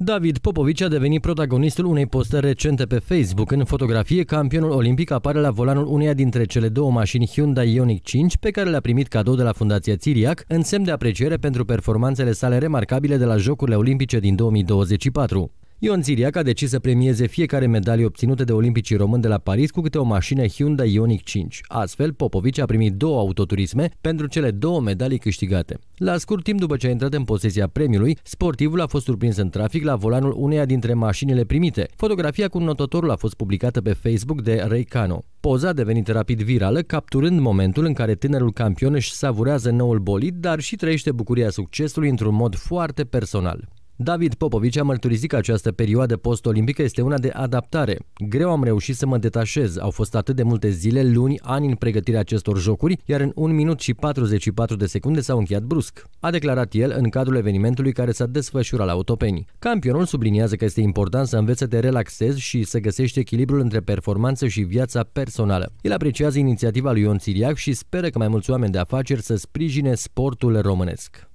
David Popovici a devenit protagonistul unei postări recente pe Facebook. În fotografie, campionul olimpic apare la volanul uneia dintre cele două mașini Hyundai Ioniq 5 pe care le-a primit cadou de la Fundația Țiriac, în semn de apreciere pentru performanțele sale remarcabile de la Jocurile Olimpice din 2024. Ion Ziriac a decis să premieze fiecare medalie obținută de olimpicii români de la Paris cu câte o mașină Hyundai Ioniq 5. Astfel, Popovici a primit două autoturisme pentru cele două medalii câștigate. La scurt timp după ce a intrat în posesia premiului, sportivul a fost surprins în trafic la volanul uneia dintre mașinile primite. Fotografia cu notatorul a fost publicată pe Facebook de Ray Cano. Poza a devenit rapid virală, capturând momentul în care tânărul campion își savurează noul bolit, dar și trăiește bucuria succesului într-un mod foarte personal. David Popovici a mărturisit că această perioadă post-olimpică este una de adaptare. Greu am reușit să mă detașez. Au fost atât de multe zile, luni, ani în pregătirea acestor jocuri, iar în 1 minut și 44 de secunde s-au încheiat brusc, a declarat el în cadrul evenimentului care s-a desfășurat la Otopeni. Campionul subliniază că este important să înveți să te relaxezi și să găsești echilibrul între performanță și viața personală. El apreciază inițiativa lui Ion Țiriac și speră că mai mulți oameni de afaceri să sprijine sportul românesc.